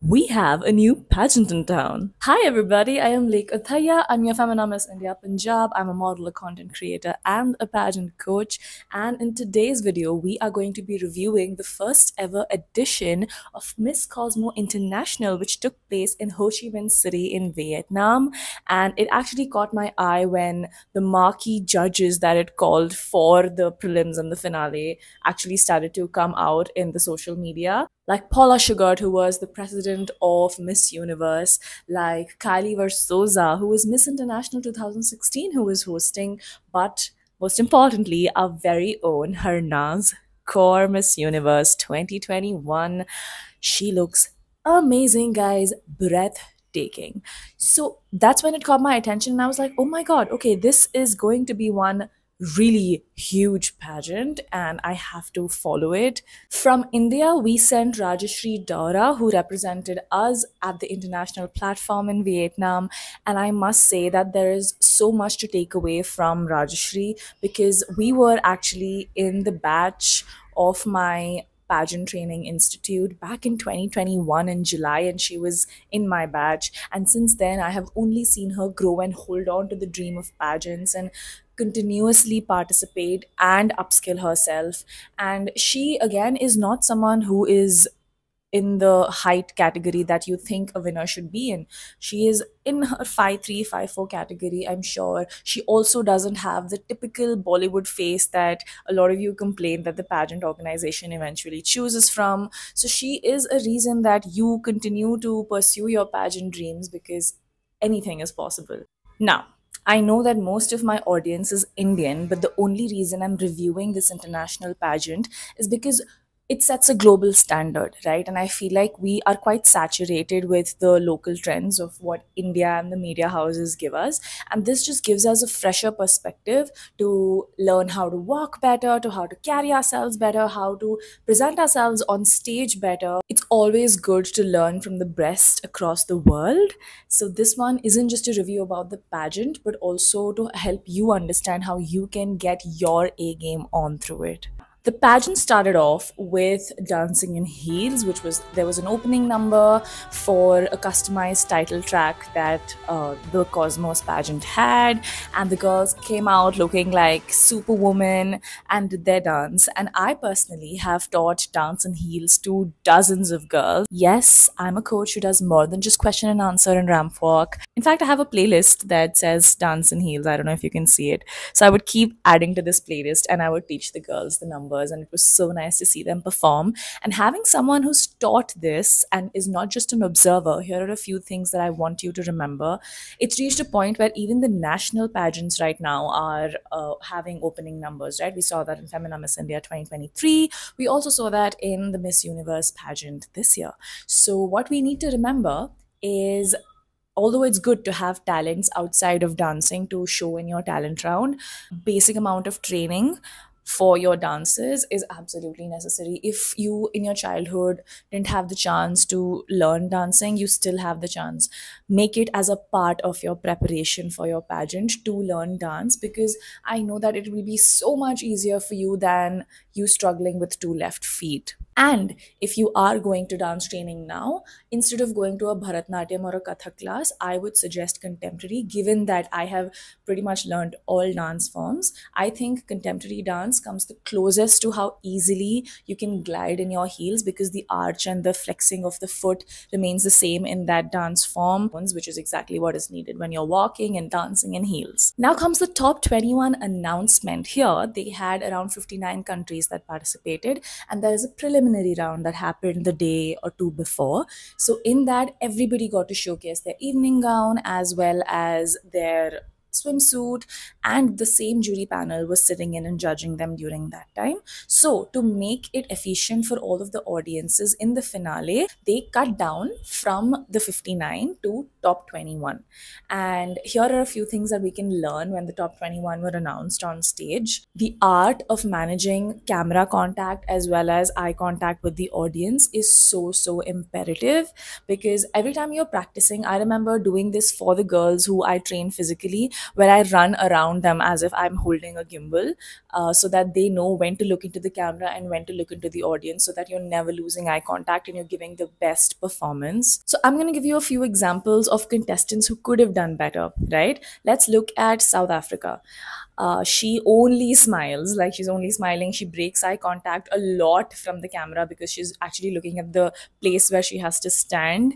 we have a new pageant in town. Hi, everybody. I am Lake Athaya. I'm your Feminamist India Punjab. I'm a model, a content creator, and a pageant coach. And in today's video, we are going to be reviewing the first ever edition of Miss Cosmo International, which took place in Ho Chi Minh City in Vietnam. And it actually caught my eye when the marquee judges that it called for the prelims and the finale actually started to come out in the social media. Like Paula Sugart, who was the president of Miss Universe, like Kylie Versosa, who was Miss International 2016, who was hosting, but most importantly, our very own Hernaz Core Miss Universe 2021. She looks amazing, guys. Breathtaking. So that's when it caught my attention, and I was like, oh my God, okay, this is going to be one really huge pageant and I have to follow it. From India, we sent Rajeshri Dora, who represented us at the international platform in Vietnam. And I must say that there is so much to take away from Rajeshri because we were actually in the batch of my pageant training institute back in 2021 in July, and she was in my batch. And since then, I have only seen her grow and hold on to the dream of pageants and continuously participate and upskill herself. And she, again, is not someone who is in the height category that you think a winner should be in. She is in her 5'3, 5'4 category, I'm sure. She also doesn't have the typical Bollywood face that a lot of you complain that the pageant organization eventually chooses from. So she is a reason that you continue to pursue your pageant dreams because anything is possible. Now, I know that most of my audience is Indian, but the only reason I'm reviewing this international pageant is because it sets a global standard, right? And I feel like we are quite saturated with the local trends of what India and the media houses give us. And this just gives us a fresher perspective to learn how to walk better, to how to carry ourselves better, how to present ourselves on stage better. It's always good to learn from the best across the world. So, this one isn't just a review about the pageant, but also to help you understand how you can get your A game on through it the pageant started off with dancing in heels which was there was an opening number for a customized title track that uh, the cosmos pageant had and the girls came out looking like superwoman and did their dance and i personally have taught dance in heels to dozens of girls yes i'm a coach who does more than just question and answer and ramp walk in fact i have a playlist that says dance in heels i don't know if you can see it so i would keep adding to this playlist and i would teach the girls the number and it was so nice to see them perform. And having someone who's taught this and is not just an observer, here are a few things that I want you to remember. It's reached a point where even the national pageants right now are uh, having opening numbers, right? We saw that in Femina Miss India 2023. We also saw that in the Miss Universe pageant this year. So, what we need to remember is although it's good to have talents outside of dancing to show in your talent round basic amount of training for your dances is absolutely necessary. If you in your childhood didn't have the chance to learn dancing, you still have the chance. Make it as a part of your preparation for your pageant to learn dance because I know that it will be so much easier for you than you struggling with two left feet. And if you are going to dance training now, instead of going to a Bharatnatyam or a Kathak class, I would suggest contemporary, given that I have pretty much learned all dance forms. I think contemporary dance comes the closest to how easily you can glide in your heels because the arch and the flexing of the foot remains the same in that dance form, which is exactly what is needed when you're walking and dancing in heels. Now comes the top 21 announcement. Here, they had around 59 countries that participated. And there is a preliminary round that happened the day or two before. So, in that, everybody got to showcase their evening gown as well as their swimsuit and the same jury panel was sitting in and judging them during that time so to make it efficient for all of the audiences in the finale they cut down from the 59 to top 21 and here are a few things that we can learn when the top 21 were announced on stage the art of managing camera contact as well as eye contact with the audience is so so imperative because every time you're practicing i remember doing this for the girls who i train physically where I run around them as if I'm holding a gimbal uh, so that they know when to look into the camera and when to look into the audience so that you're never losing eye contact and you're giving the best performance. So I'm going to give you a few examples of contestants who could have done better, right? Let's look at South Africa. Uh, she only smiles, like she's only smiling. She breaks eye contact a lot from the camera because she's actually looking at the place where she has to stand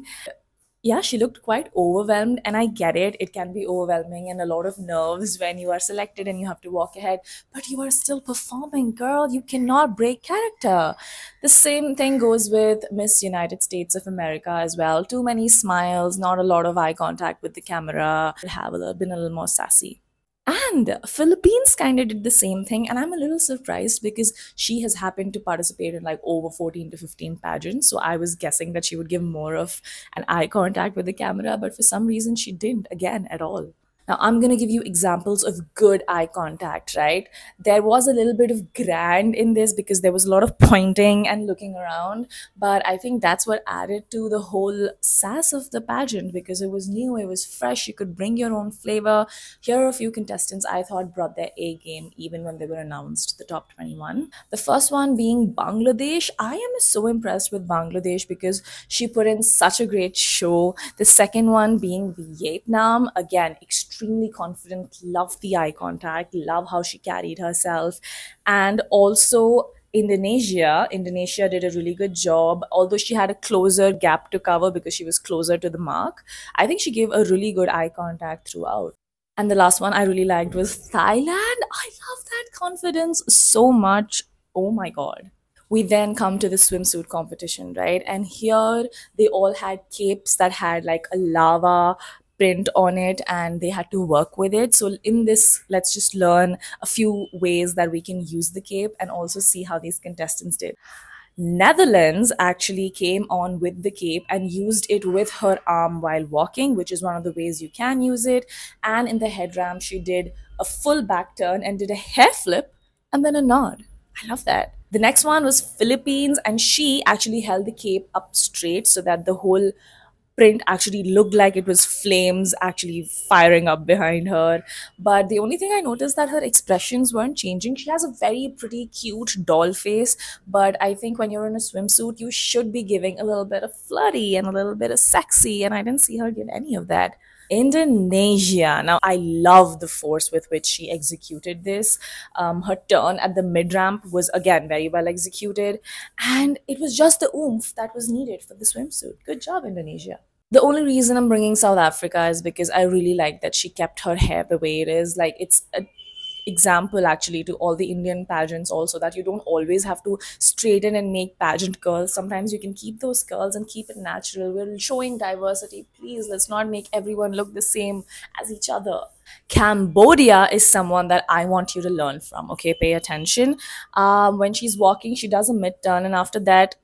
yeah, she looked quite overwhelmed, and I get it. It can be overwhelming and a lot of nerves when you are selected and you have to walk ahead, but you are still performing, girl. You cannot break character. The same thing goes with Miss United States of America as well. Too many smiles, not a lot of eye contact with the camera. Have a little, been a little more sassy and philippines kind of did the same thing and i'm a little surprised because she has happened to participate in like over 14 to 15 pageants so i was guessing that she would give more of an eye contact with the camera but for some reason she didn't again at all now, I'm going to give you examples of good eye contact, right? There was a little bit of grand in this because there was a lot of pointing and looking around, but I think that's what added to the whole sass of the pageant because it was new, it was fresh, you could bring your own flavor. Here are a few contestants I thought brought their A game even when they were announced the top 21. The first one being Bangladesh. I am so impressed with Bangladesh because she put in such a great show. The second one being Vietnam, again, extremely extremely confident, loved the eye contact, love how she carried herself. And also, Indonesia, Indonesia did a really good job, although she had a closer gap to cover because she was closer to the mark. I think she gave a really good eye contact throughout. And the last one I really liked was Thailand. I love that confidence so much. Oh my God. We then come to the swimsuit competition, right? And here they all had capes that had like a lava print on it and they had to work with it. So in this, let's just learn a few ways that we can use the cape and also see how these contestants did. Netherlands actually came on with the cape and used it with her arm while walking, which is one of the ways you can use it. And in the head she did a full back turn and did a hair flip and then a nod. I love that. The next one was Philippines, and she actually held the cape up straight so that the whole print actually looked like it was flames actually firing up behind her. But the only thing I noticed that her expressions weren't changing. She has a very pretty, cute doll face, but I think when you're in a swimsuit, you should be giving a little bit of flirty and a little bit of sexy, and I didn't see her give any of that. Indonesia. Now, I love the force with which she executed this. Um, her turn at the mid ramp was again very well executed, and it was just the oomph that was needed for the swimsuit. Good job, Indonesia. The only reason I'm bringing South Africa is because I really like that she kept her hair the way it is. Like, it's a example actually to all the Indian pageants also that you don't always have to straighten and make pageant curls. Sometimes you can keep those curls and keep it natural. We're showing diversity. Please let's not make everyone look the same as each other. Cambodia is someone that I want you to learn from. Okay, pay attention. Um, when she's walking, she does a mid turn, and after that,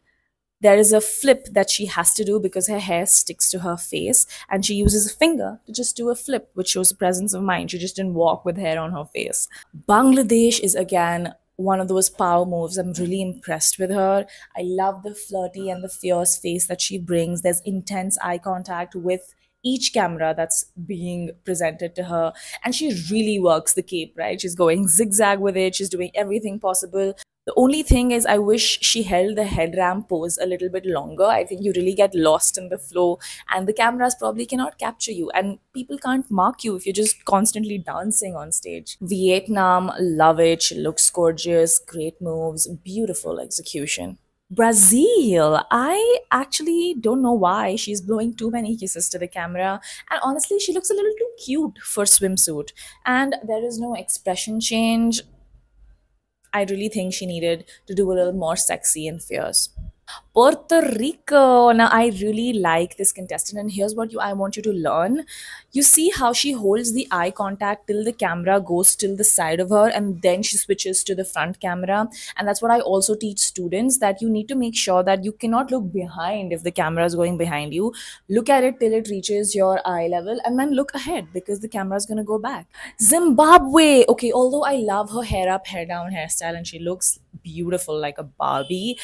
there is a flip that she has to do because her hair sticks to her face and she uses a finger to just do a flip which shows presence of mind she just didn't walk with hair on her face bangladesh is again one of those power moves. I'm really impressed with her. I love the flirty and the fierce face that she brings. There's intense eye contact with each camera that's being presented to her. And she really works the cape, right? She's going zigzag with it, she's doing everything possible. The only thing is, I wish she held the head ramp pose a little bit longer. I think you really get lost in the flow, and the cameras probably cannot capture you, and people can't mark you if you're just constantly dancing on stage. Vietnam, love it. She looks gorgeous, great moves, beautiful execution. Brazil, I actually don't know why she's blowing too many kisses to the camera. And honestly, she looks a little too cute for swimsuit. And there is no expression change. I really think she needed to do a little more sexy and fierce. Puerto Rico. Now, I really like this contestant, and here's what you I want you to learn. You see how she holds the eye contact till the camera goes till the side of her, and then she switches to the front camera. And that's what I also teach students that you need to make sure that you cannot look behind if the camera is going behind you. Look at it till it reaches your eye level, and then look ahead because the camera is going to go back. Zimbabwe. Okay, although I love her hair up, hair down hairstyle, and she looks beautiful like a Barbie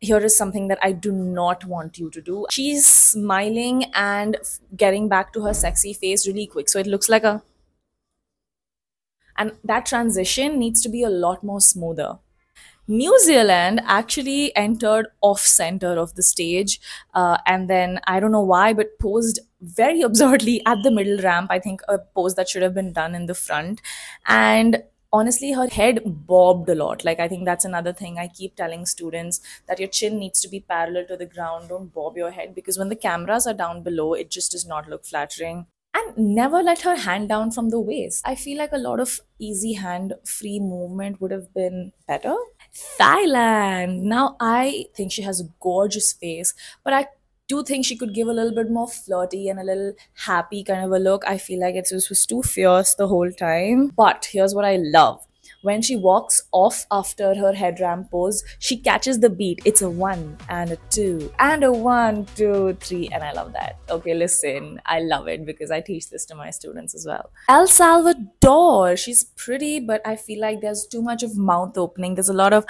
here is something that I do not want you to do. She's smiling and getting back to her sexy face really quick. So it looks like a. And that transition needs to be a lot more smoother. New Zealand actually entered off center of the stage uh, and then I don't know why, but posed very absurdly at the middle ramp. I think a pose that should have been done in the front. And honestly her head bobbed a lot like i think that's another thing i keep telling students that your chin needs to be parallel to the ground don't bob your head because when the cameras are down below it just does not look flattering and never let her hand down from the waist i feel like a lot of easy hand free movement would have been better thailand now i think she has a gorgeous face but i do think she could give a little bit more flirty and a little happy kind of a look. I feel like it was too fierce the whole time. But here's what I love when she walks off after her head headram pose, she catches the beat. It's a one and a two and a one, two, three, and I love that. Okay, listen, I love it because I teach this to my students as well. El Salvador, she's pretty, but I feel like there's too much of mouth opening. There's a lot of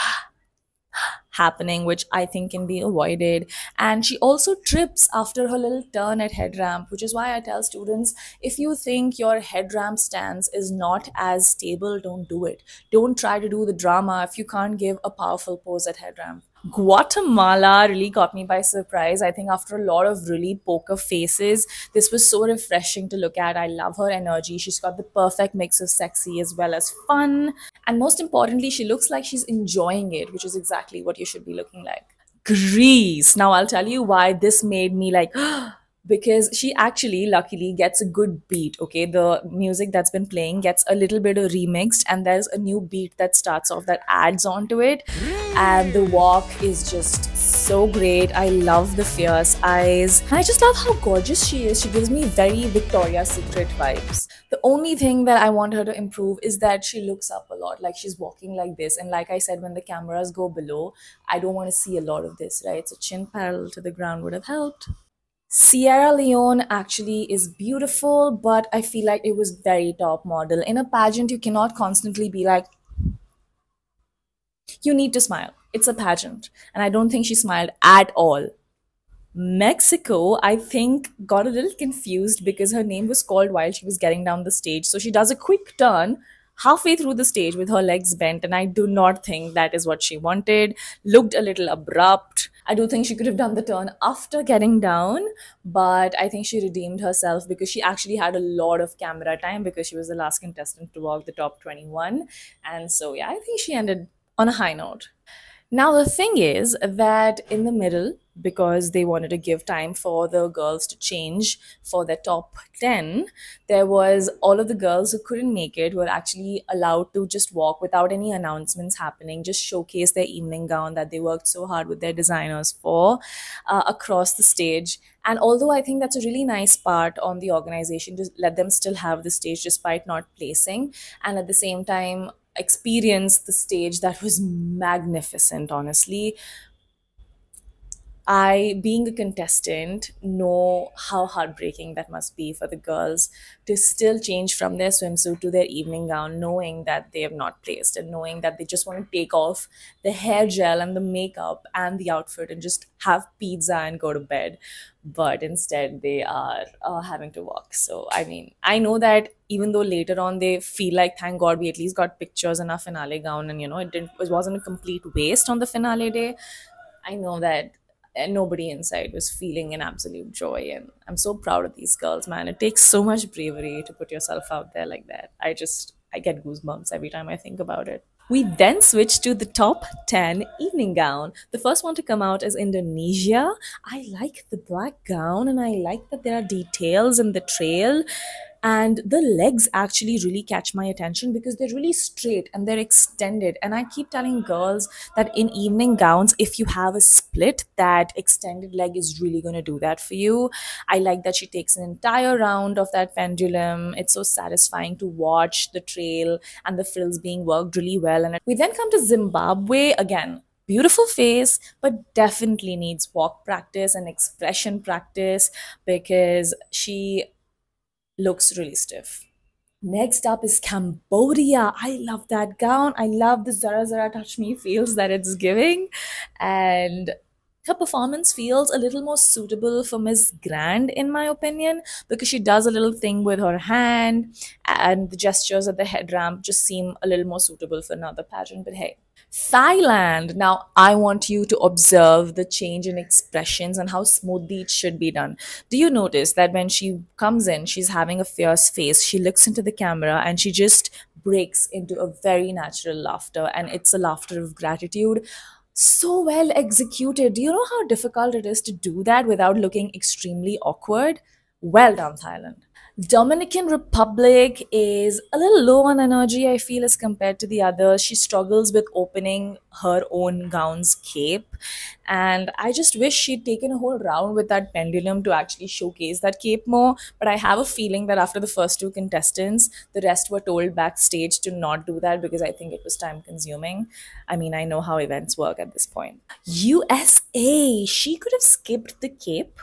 happening, which I think can be avoided. And she also trips after her little turn at head ramp, which is why I tell students if you think your head ramp stance is not as stable, don't do it. Don't try to do the drama if you can't give a powerful pose at head ramp. Guatemala really got me by surprise. I think after a lot of really poker faces, this was so refreshing to look at. I love her energy. She's got the perfect mix of sexy as well as fun. And most importantly, she looks like she's enjoying it, which is exactly what you should be looking like. Greece. Now, I'll tell you why this made me like, because she actually luckily gets a good beat okay the music that's been playing gets a little bit of remixed and there's a new beat that starts off that adds on to it and the walk is just so great i love the fierce eyes and i just love how gorgeous she is she gives me very victoria's secret vibes the only thing that i want her to improve is that she looks up a lot like she's walking like this and like i said when the cameras go below i don't want to see a lot of this right so chin parallel to the ground would have helped Sierra Leone actually is beautiful, but I feel like it was very top model. In a pageant, you cannot constantly be like, you need to smile. It's a pageant. And I don't think she smiled at all. Mexico, I think, got a little confused because her name was called while she was getting down the stage. So she does a quick turn halfway through the stage with her legs bent. And I do not think that is what she wanted. Looked a little abrupt I do think she could have done the turn after getting down, but I think she redeemed herself because she actually had a lot of camera time because she was the last contestant to walk the top 21. And so, yeah, I think she ended on a high note. Now, the thing is that in the middle, because they wanted to give time for the girls to change for their top 10, there was all of the girls who couldn't make it were actually allowed to just walk without any announcements happening, just showcase their evening gown that they worked so hard with their designers for uh, across the stage. And although I think that's a really nice part on the organization to let them still have the stage despite not placing, and at the same time, Experienced the stage that was magnificent honestly I, being a contestant, know how heartbreaking that must be for the girls to still change from their swimsuit to their evening gown, knowing that they have not placed and knowing that they just want to take off the hair gel and the makeup and the outfit and just have pizza and go to bed. But instead, they are uh, having to walk. So, I mean, I know that even though later on they feel like, thank God we at least got pictures in our finale gown and, you know, it, didn't, it wasn't a complete waste on the finale day. I know that and nobody inside was feeling an absolute joy and i'm so proud of these girls man it takes so much bravery to put yourself out there like that i just i get goosebumps every time i think about it we then switch to the top 10 evening gown. The first one to come out is Indonesia. I like the black gown and I like that there are details in the trail and the legs actually really catch my attention because they're really straight and they're extended and i keep telling girls that in evening gowns if you have a split that extended leg is really going to do that for you i like that she takes an entire round of that pendulum it's so satisfying to watch the trail and the frills being worked really well and we then come to zimbabwe again beautiful face, but definitely needs walk practice and expression practice because she looks really stiff. Next up is Cambodia. I love that gown. I love the Zara Zara Touch Me feels that it's giving. And her performance feels a little more suitable for Miss Grand, in my opinion, because she does a little thing with her hand and the gestures at the head ramp just seem a little more suitable for another pageant. But hey, Thailand, now I want you to observe the change in expressions and how smoothly it should be done. Do you notice that when she comes in, she's having a fierce face, she looks into the camera and she just breaks into a very natural laughter, and it's a laughter of gratitude so well executed. Do you know how difficult it is to do that without looking extremely awkward? Well done, Thailand. Dominican Republic is a little low on energy, I feel, as compared to the others. She struggles with opening her own gown's cape. And I just wish she'd taken a whole round with that pendulum to actually showcase that cape more. But I have a feeling that after the first two contestants, the rest were told backstage to not do that because I think it was time consuming. I mean, I know how events work at this point. USA, she could have skipped the cape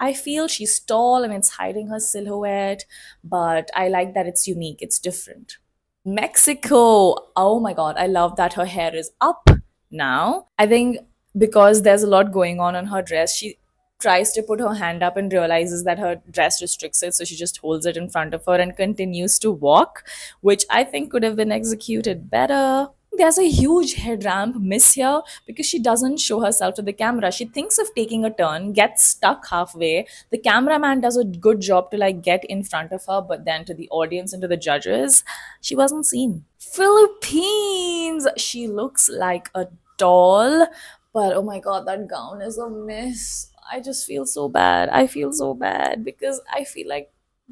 I feel she's tall and it's hiding her silhouette, but I like that it's unique, it's different. Mexico. Oh my god, I love that her hair is up now. I think because there's a lot going on on her dress, she tries to put her hand up and realizes that her dress restricts it, so she just holds it in front of her and continues to walk, which I think could have been executed better there's a huge head ramp miss here because she doesn't show herself to the camera. She thinks of taking a turn, gets stuck halfway. The cameraman does a good job to like get in front of her, but then to the audience and to the judges, she wasn't seen. Philippines! She looks like a doll, but oh my god, that gown is a miss. I just feel so bad. I feel so bad because I feel like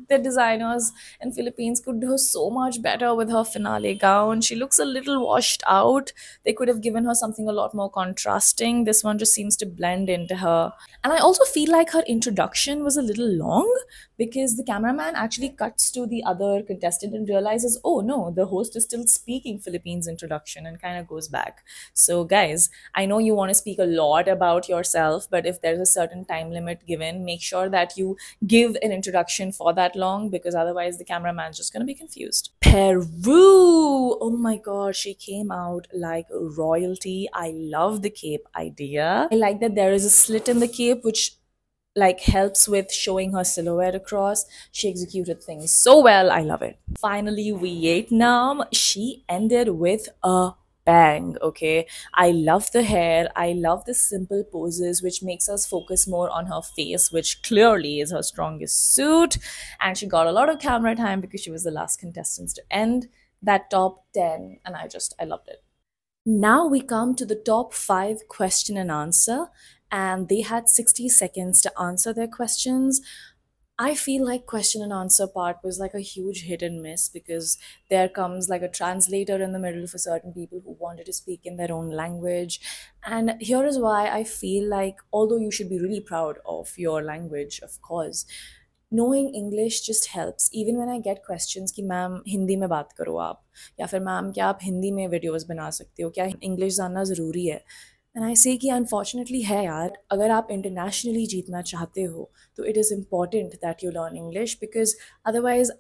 the designers in Philippines could do so much better with her finale gown. She looks a little washed out. They could have given her something a lot more contrasting. This one just seems to blend into her. And I also feel like her introduction was a little long because the cameraman actually cuts to the other contestant and realizes, oh no, the host is still speaking Philippines introduction and kind of goes back. So, guys, I know you want to speak a lot about yourself, but if there's a certain time limit given, make sure that you give an introduction for that that long because otherwise the cameraman's just going to be confused. Peru! Oh my god, she came out like royalty. I love the cape idea. I like that there is a slit in the cape which like helps with showing her silhouette across. She executed things so well. I love it. Finally, Vietnam. She ended with a bang okay i love the hair i love the simple poses which makes us focus more on her face which clearly is her strongest suit and she got a lot of camera time because she was the last contestant to end that top 10 and i just i loved it now we come to the top 5 question and answer and they had 60 seconds to answer their questions I feel like question and answer part was like a huge hit and miss because there comes like a translator in the middle for certain people who wanted to speak in their own language. And here is why I feel like although you should be really proud of your language, of course, knowing English just helps. Even when I get questions कि ma'am Hindi में बात करो आप या फिर ma'am क्या आप हिंदी में videos बना सकते हो क्या English जानना ज़रूरी है एंड आई से कि अनफॉर्चुनेटली है यार अगर आप इंटरनेशनली जीतना चाहते हो तो it is important that you learn English because otherwise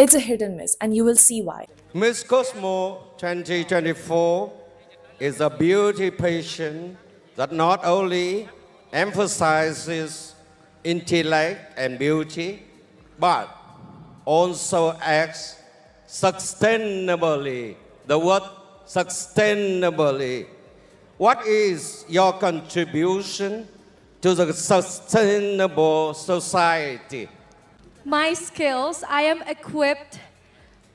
it's a hit and miss and you will see why Miss Cosmo 2024 is a beauty pageant that not only emphasizes intellect and beauty but also acts sustainably the word sustainably what is your contribution to the sustainable society? My skills, I am equipped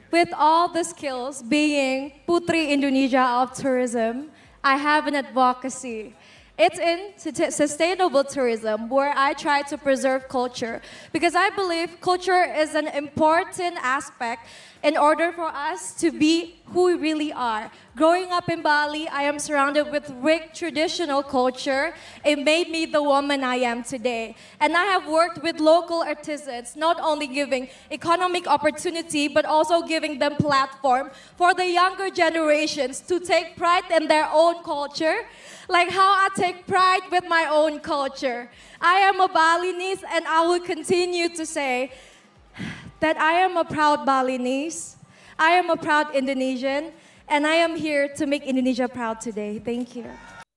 with all the skills being Putri Indonesia of Tourism. I have an advocacy. It's in sustainable tourism where I try to preserve culture because I believe culture is an important aspect in order for us to be who we really are. Growing up in Bali, I am surrounded with rich traditional culture. It made me the woman I am today. And I have worked with local artisans, not only giving economic opportunity, but also giving them platform for the younger generations to take pride in their own culture, like how I take pride with my own culture. I am a Balinese and I will continue to say that I am a proud Balinese, I am a proud Indonesian, and I am here to make Indonesia proud today. Thank you.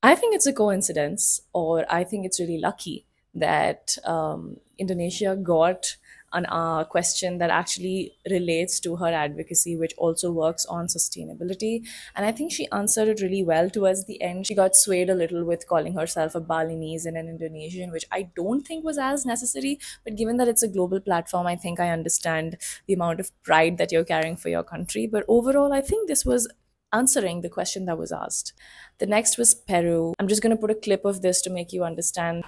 I think it's a coincidence, or I think it's really lucky that um, Indonesia got an uh, question that actually relates to her advocacy, which also works on sustainability. And I think she answered it really well towards the end. She got swayed a little with calling herself a Balinese and an Indonesian, which I don't think was as necessary. But given that it's a global platform, I think I understand the amount of pride that you're carrying for your country. But overall, I think this was answering the question that was asked. The next was Peru. I'm just going to put a clip of this to make you understand.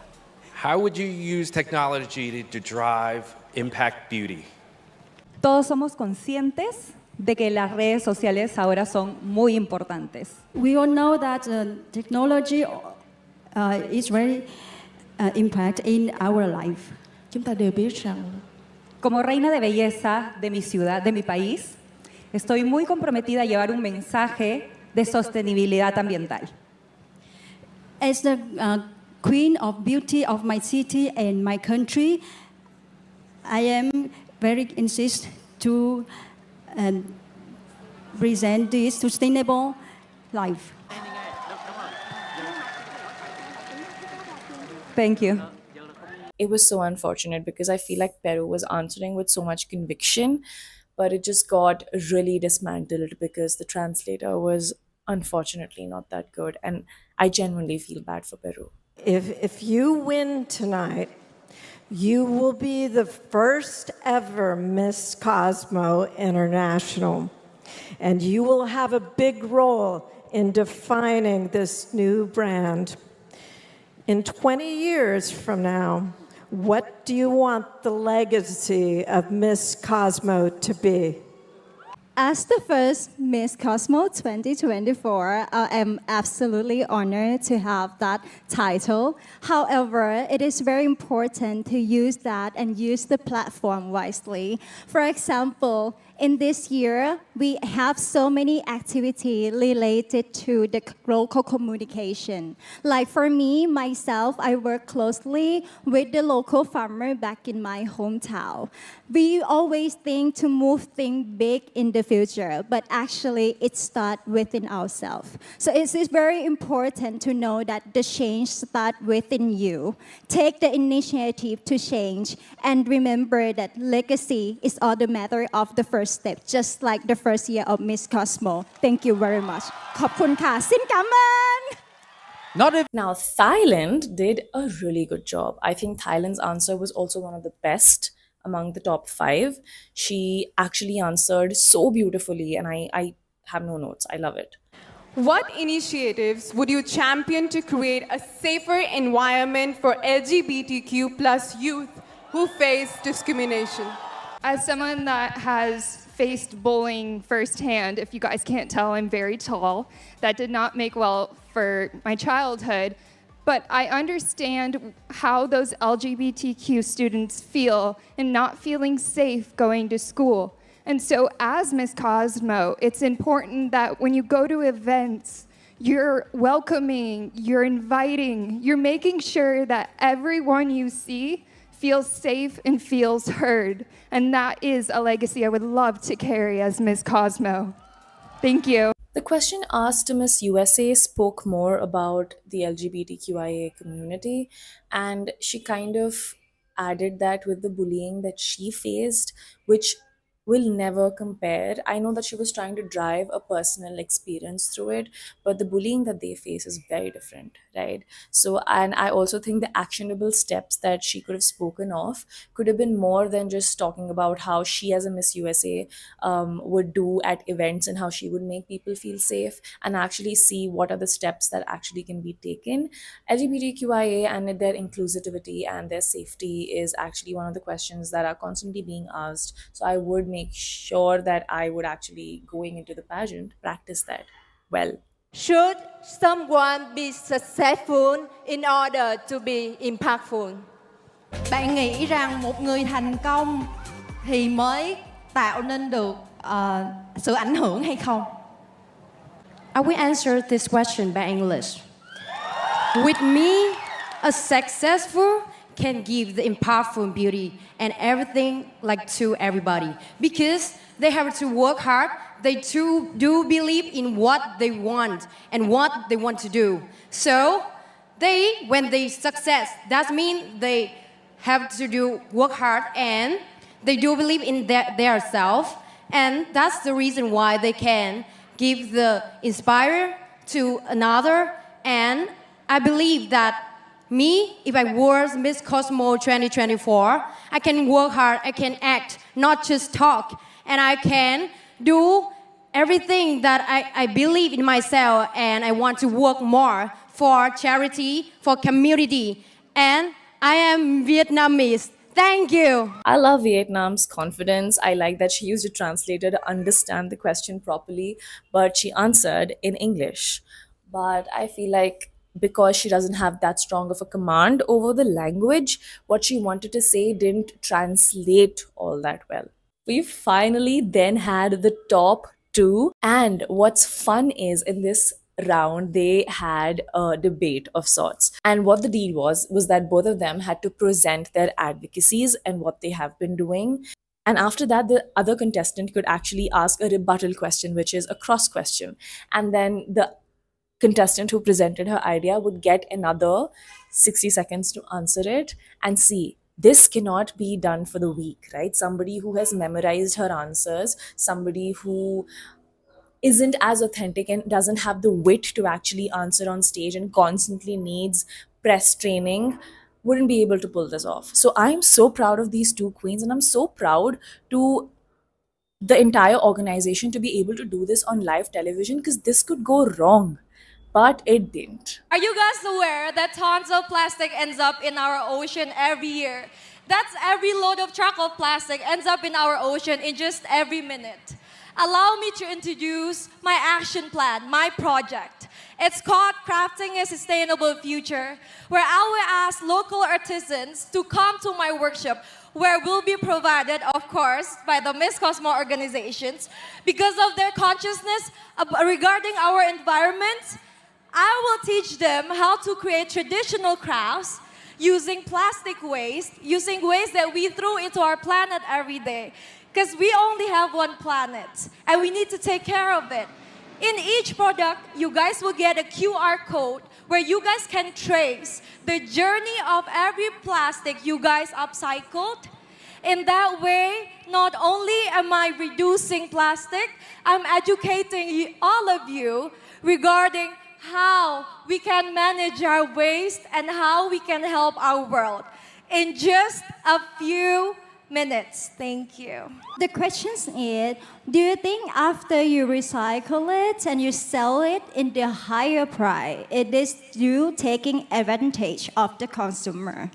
How would you use technology to, to drive impact beauty? Todos somos conscientes de que las redes sociales ahora son muy importantes. We all know that uh, technology uh, is very uh, impact in our life. Chúng ta đều biết rằng como reina de belleza de mi ciudad, de mi país, estoy muy comprometida a llevar un mensaje de sostenibilidad ambiental. As the uh, queen of beauty of my city and my country, I am very insist to um, present this sustainable life. Thank you. It was so unfortunate because I feel like Peru was answering with so much conviction, but it just got really dismantled because the translator was unfortunately not that good. And I genuinely feel bad for Peru. If, if you win tonight, you will be the first ever Miss Cosmo International, and you will have a big role in defining this new brand. In 20 years from now, what do you want the legacy of Miss Cosmo to be? As the first Miss Cosmo 2024, I am absolutely honored to have that title. However, it is very important to use that and use the platform wisely. For example, in this year, we have so many activity related to the local communication. Like for me, myself, I work closely with the local farmer back in my hometown. We always think to move things big in the future, but actually it starts within ourselves. So it's, it's very important to know that the change starts within you. Take the initiative to change and remember that legacy is all the matter of the first first step, just like the first year of Miss Cosmo. Thank you very much. Not if now Thailand did a really good job. I think Thailand's answer was also one of the best among the top five. She actually answered so beautifully, and I, I have no notes. I love it. What initiatives would you champion to create a safer environment for LGBTQ plus youth who face discrimination? As someone that has faced bullying firsthand. If you guys can't tell, I'm very tall. That did not make well for my childhood, but I understand how those LGBTQ students feel and not feeling safe going to school. And so, as Miss Cosmo, it's important that when you go to events, you're welcoming, you're inviting, you're making sure that everyone you see feels safe and feels heard. And that is a legacy I would love to carry as Ms. Cosmo. Thank you. The question asked to Miss USA spoke more about the LGBTQIA community, and she kind of added that with the bullying that she faced, which will never compare. I know that she was trying to drive a personal experience through it, but the bullying that they face is very different, right? So, and I also think the actionable steps that she could have spoken of could have been more than just talking about how she, as a Miss USA, um, would do at events and how she would make people feel safe and actually see what are the steps that actually can be taken. LGBTQIA and their inclusivity and their safety is actually one of the questions that are constantly being asked. So, I would make make sure that I would actually, going into the pageant, practice that well. Should someone be successful in order to be impactful? Bạn nghĩ rằng một người thành công thì mới tạo nên được uh, sự ảnh hưởng hay không? I will answer this question by English. With me, a successful can give the powerful beauty and everything like to everybody because they have to work hard they too do believe in what they want and what they want to do so they when they success that mean they have to do work hard and they do believe in their, their self and that's the reason why they can give the inspire to another and i believe that me, if I was Miss Cosmo 2024, I can work hard, I can act, not just talk, and I can do everything that I, I believe in myself and I want to work more for charity, for community, and I am Vietnamese. Thank you. I love Vietnam's confidence. I like that she used a translator to understand the question properly, but she answered in English. But I feel like because she doesn't have that strong of a command over the language, what she wanted to say didn't translate all that well. We finally then had the top two, and what's fun is in this round they had a debate of sorts and what the deal was was that both of them had to present their advocacies and what they have been doing and after that, the other contestant could actually ask a rebuttal question, which is a cross question. And then the contestant who presented her idea would get another 60 seconds to answer it and see this cannot be done for the week, right somebody who has memorized her answers somebody who isn't as authentic and doesn't have the wit to actually answer on stage and constantly needs press training wouldn't be able to pull this off. So I'm so proud of these two queens and I'm so proud to the entire organization to be able to do this on live television because this could go wrong but it didn't. Are you guys aware that tons of plastic ends up in our ocean every year? That's every load of truck of plastic ends up in our ocean in just every minute. Allow me to introduce my action plan, my project. It's called Crafting a Sustainable Future, where I will ask local artisans to come to my workshop where we'll be provided, of course, by the Miss Cosmo organizations because of their consciousness regarding our environment I will teach them how to create traditional crafts using plastic waste, using waste that we throw into our planet every day. Because we only have one planet and we need to take care of it. In each product, you guys will get a QR code where you guys can trace the journey of every plastic you guys upcycled. In that way, not only am I reducing plastic, I'm educating all of you regarding how we can manage our waste and how we can help our world in just a few minutes. Thank you. The question is Do you think after you recycle it and you sell it in the higher price, it is you taking advantage of the consumer?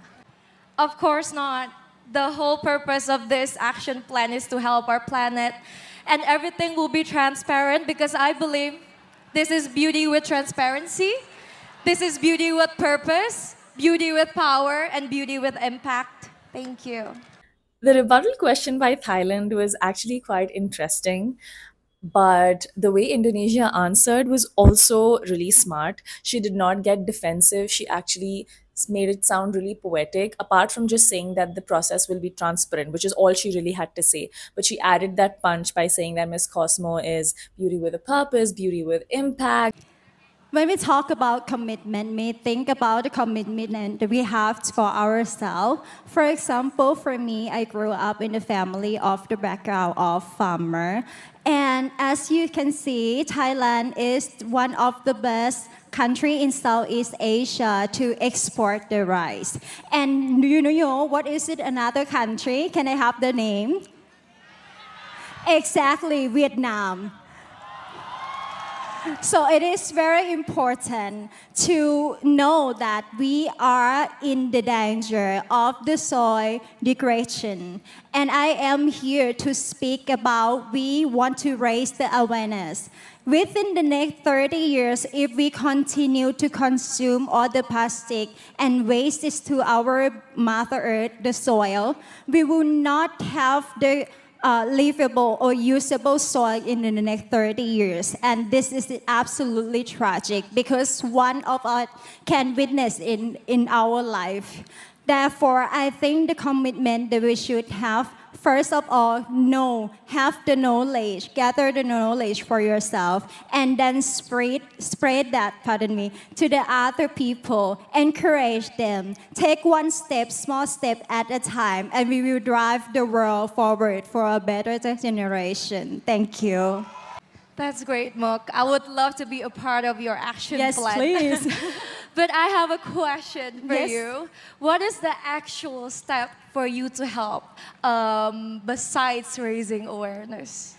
Of course not. The whole purpose of this action plan is to help our planet, and everything will be transparent because I believe this is beauty with transparency. This is beauty with purpose, beauty with power, and beauty with impact. Thank you. The rebuttal question by Thailand was actually quite interesting but the way Indonesia answered was also really smart. She did not get defensive. She actually made it sound really poetic, apart from just saying that the process will be transparent, which is all she really had to say. But she added that punch by saying that Miss Cosmo is beauty with a purpose, beauty with impact when we talk about commitment, we think about the commitment that we have for ourselves. For example, for me, I grew up in a family of the background of farmer. And as you can see, Thailand is one of the best country in Southeast Asia to export the rice. And do you know what is it another country? Can I have the name? Exactly, Vietnam so it is very important to know that we are in the danger of the soil degradation. And I am here to speak about we want to raise the awareness. Within the next 30 years, if we continue to consume all the plastic and waste this to our Mother Earth, the soil, we will not have the uh, livable or usable soil in the next 30 years. And this is absolutely tragic because one of us can witness in, in our life. Therefore, I think the commitment that we should have, first of all, know, have the knowledge, gather the knowledge for yourself, and then spread, spread that, pardon me, to the other people, encourage them, take one step, small step at a time, and we will drive the world forward for a better generation. Thank you. That's great, Mok. I would love to be a part of your action yes, plan. Yes, please. But I have a question for yes. you. What is the actual step for you to help um, besides raising awareness?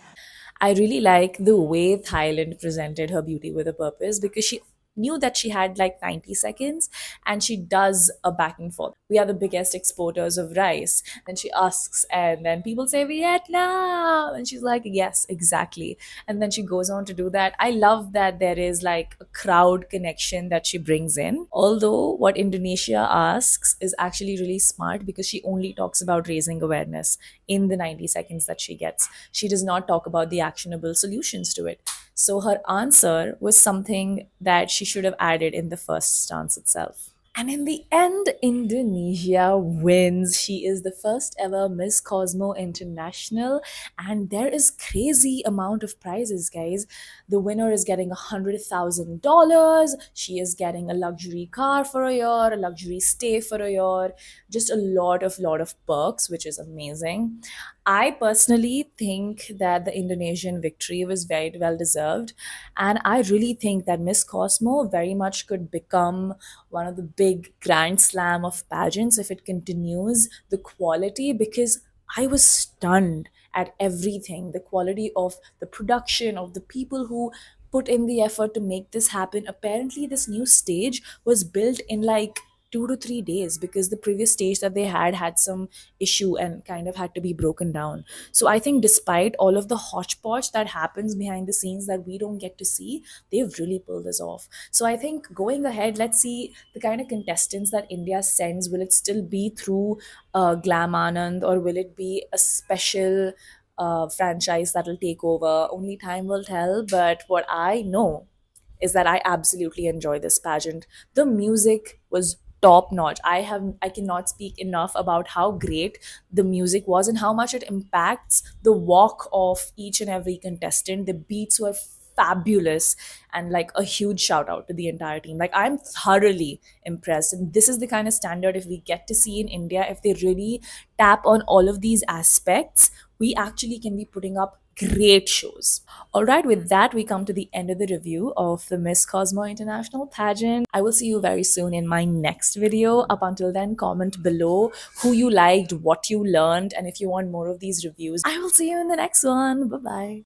I really like the way Thailand presented her beauty with a purpose because she knew that she had like 90 seconds and she does a back and forth. We are the biggest exporters of rice. And she asks, and then people say, Vietnam. And she's like, yes, exactly. And then she goes on to do that. I love that there is like a crowd connection that she brings in. Although what Indonesia asks is actually really smart because she only talks about raising awareness in the 90 seconds that she gets. She does not talk about the actionable solutions to it. So her answer was something that she should have added in the first stance itself. And in the end, Indonesia wins. She is the first ever Miss Cosmo International. And there is crazy amount of prizes, guys. The winner is getting $100,000. She is getting a luxury car for a year, a luxury stay for a year. Just a lot of, lot of perks, which is amazing. I personally think that the Indonesian victory was very well deserved. And I really think that Miss Cosmo very much could become one of the big grand slam of pageants if it continues the quality because I was stunned at everything the quality of the production, of the people who put in the effort to make this happen. Apparently, this new stage was built in like two to three days because the previous stage that they had had some issue and kind of had to be broken down. So I think, despite all of the hodgepodge that happens behind the scenes that we don't get to see, they've really pulled this off. So I think going ahead, let's see the kind of contestants that India sends. Will it still be through uh, Glam Anand or will it be a special? Uh, franchise that'll take over. Only time will tell. But what I know is that I absolutely enjoy this pageant. The music was top notch i have i cannot speak enough about how great the music was and how much it impacts the walk of each and every contestant the beats were fabulous and like a huge shout out to the entire team like i'm thoroughly impressed and this is the kind of standard if we get to see in india if they really tap on all of these aspects we actually can be putting up great shows. All right, with that, we come to the end of the review of the Miss Cosmo International pageant. I will see you very soon in my next video. Up until then, comment below who you liked, what you learned, and if you want more of these reviews. I will see you in the next one. Bye bye.